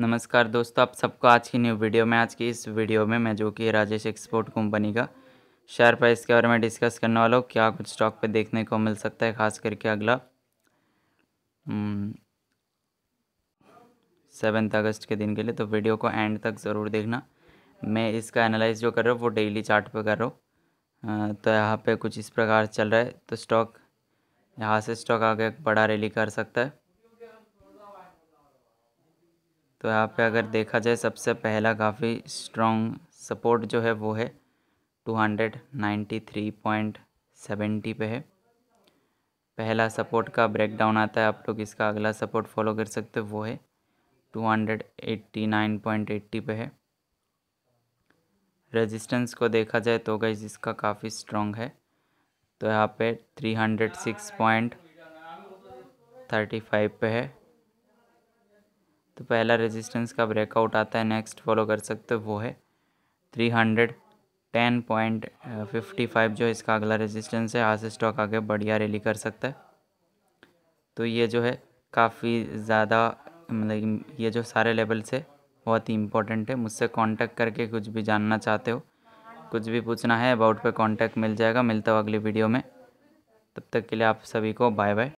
नमस्कार दोस्तों आप सबको आज की न्यू वीडियो में आज की इस वीडियो में मैं जो कि राजेश एक्सपोर्ट कंपनी का शेयर प्राइस के बारे में डिस्कस करने वाला हूँ क्या कुछ स्टॉक पे देखने को मिल सकता है खास करके अगला सेवन्थ हम्म, अगस्त के दिन के लिए तो वीडियो को एंड तक ज़रूर देखना मैं इसका एनालाइज जो कर रहा हूँ वो डेली चार्ट कर रहा हूँ तो यहाँ पर कुछ इस प्रकार चल रहा है तो स्टॉक यहाँ से स्टॉक आगे बड़ा रैली कर सकता है तो यहाँ पे अगर देखा जाए सबसे पहला काफ़ी स्ट्रॉन्ग सपोर्ट जो है वो है two hundred ninety three point seventy पे है पहला सपोर्ट का ब्रेकडाउन आता है आप लोग इसका अगला सपोर्ट फॉलो कर सकते हो वो है two hundred eighty nine point eighty पे है रेजिस्टेंस को देखा जाए तो गई इसका काफ़ी स्ट्रॉन्ग है तो यहाँ पे three hundred six point thirty five पे है तो पहला रेजिस्टेंस का ब्रेकआउट आता है नेक्स्ट फॉलो कर सकते हो वो है three hundred ten point fifty five जो इसका अगला रेजिस्टेंस है आज से स्टॉक आगे बढ़िया रैली कर सकता है तो ये जो है काफ़ी ज़्यादा मतलब ये जो सारे लेवल्स है बहुत ही इंपॉर्टेंट है मुझसे कांटेक्ट करके कुछ भी जानना चाहते हो कुछ भी पूछना है अबाउट पे कांटेक्ट मिल जाएगा मिलता हो अगली वीडियो में तब तक के लिए आप सभी को बाय बाय